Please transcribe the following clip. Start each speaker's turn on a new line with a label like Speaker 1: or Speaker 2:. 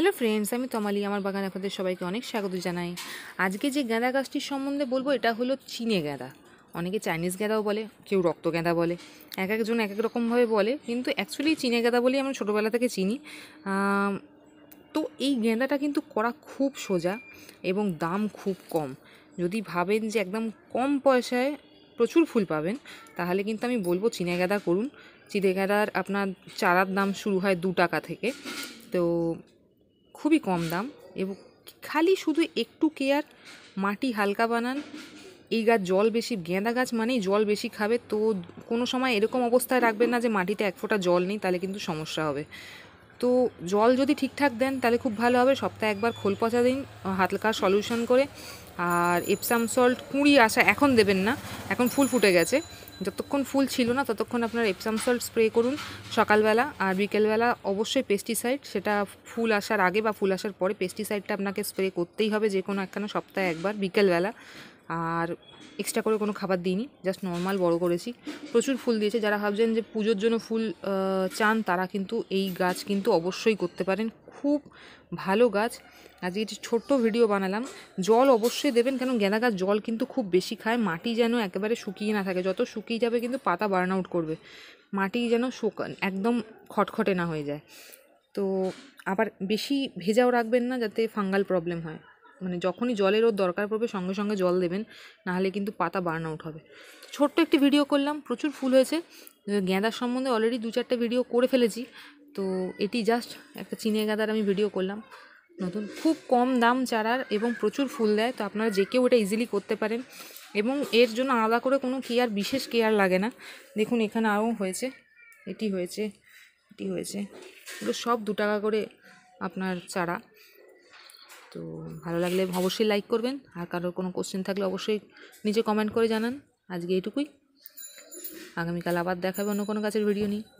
Speaker 1: hello friends আমি তমালি আমার বাগান আপনাদের সবাইকে অনেক স্বাগত জানাই আজকে যে গাঁদা গাছটির সম্বন্ধে বলবো এটা হলো চিনে গাঁদা অনেকে চাইনিজ গাঁদাও বলে কেউ রক্ত গাঁদা বলে এক একজন এক এক রকমভাবে বলে কিন্তু অ্যাকচুয়ালি চিনে গাঁদা বলেই আমরা ছোটোবেলা থেকে চিনি তো এই গেঁদাটা কিন্তু করা খুব সোজা এবং দাম খুব কম যদি ভাবেন যে একদম কম পয়সায় প্রচুর ফুল পাবেন তাহলে কিন্তু আমি বলবো চীনে গাঁদা করুন চিনে গাঁদার আপনার চারার দাম শুরু হয় দু টাকা থেকে তো খুবই কম দাম এবং খালি শুধু একটু কেয়ার মাটি হালকা বানান এই গাছ জল বেশি গেঁদা গাছ মানেই জল বেশি খাবে তো কোনো সময় এরকম অবস্থায় রাখবেন না যে মাটিতে এক ফোঁটা জল নেই তাহলে কিন্তু সমস্যা হবে তো জল যদি ঠিকঠাক দেন তাহলে খুব ভালো হবে সপ্তাহে একবার খোল পচা দিন হালকা সলিউশন করে আর এপসাম সল্ট কুঁড়ি আসা এখন দেবেন না এখন ফুল ফুটে গেছে যতক্ষণ ফুল ছিল না ততক্ষণ আপনার এপসাম সল্ট স্প্রে করুন সকালবেলা আর বিকেলবেলা অবশ্যই পেস্টিসাইড সেটা ফুল আসার আগে বা ফুল আসার পরে পেস্টিসাইডটা আপনাকে স্প্রে করতেই হবে যে কোনো একখানা সপ্তাহে একবার বিকেলবেলা আর এক্সট্রা করে কোনো খাবার দিইনি জাস্ট নর্মাল বড় করেছি প্রচুর ফুল দিয়েছে যারা ভাবছেন যে পুজোর জন্য ফুল চান তারা কিন্তু এই গাছ কিন্তু অবশ্যই করতে পারেন খুব ভালো গাছ আজকে একটি ছোট্ট ভিডিও বানালাম জল অবশ্যই দেবেন কেন গেঁদা গাছ জল কিন্তু খুব বেশি খায় মাটি যেন একেবারে শুকিয়ে না থাকে যত শুকিয়ে যাবে কিন্তু পাতা বার্ন আউট করবে মাটি যেন শোকান একদম খটখটে না হয়ে যায় তো আবার বেশি ভেজাও রাখবেন না যাতে ফাঙ্গাল প্রবলেম হয় মানে যখনই জলের ওর দরকার পড়বে সঙ্গে সঙ্গে জল দেবেন নাহলে কিন্তু পাতা বার্ন আউট হবে ছোট্ট একটি ভিডিও করলাম প্রচুর ফুল হয়েছে গেঁদার সম্বন্ধে অলরেডি দু চারটে ভিডিও করে ফেলেছি তো এটি জাস্ট একটা চিনে গাঁদার আমি ভিডিও করলাম নতুন খুব কম দাম চারার এবং প্রচুর ফুল দেয় তো আপনারা যে কেউ এটা ইজিলি করতে পারেন এবং এর জন্য আলাদা করে কোনো কেয়ার বিশেষ কেয়ার লাগে না দেখুন এখানে আরও হয়েছে এটি হয়েছে এটি হয়েছে এগুলো সব দু টাকা করে আপনার চারা তো ভালো লাগলে অবশ্যই লাইক করবেন আর কারোর কোনো কোশ্চেন থাকলে অবশ্যই নিজে কমেন্ট করে জানান আজকে এইটুকুই আগামীকাল আবার দেখাবে অন্য কোনো গাছের ভিডিও নিয়ে